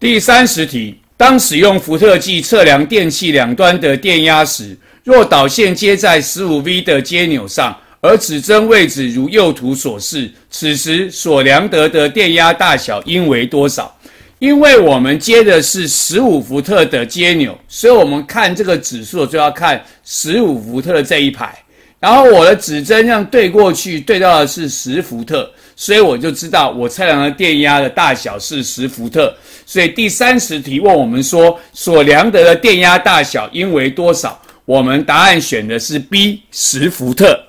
第三十题，当使用伏特计测量电器两端的电压时，若导线接在 15V 的接纽上，而指针位置如右图所示，此时所量得的电压大小应为多少？因为我们接的是15伏特的接纽，所以我们看这个指数就要看15伏特的这一排。然后我的指针这样对过去对到的是十伏特，所以我就知道我测量的电压的大小是十伏特。所以第三十题问我们说所量得的电压大小应为多少？我们答案选的是 B，十伏特。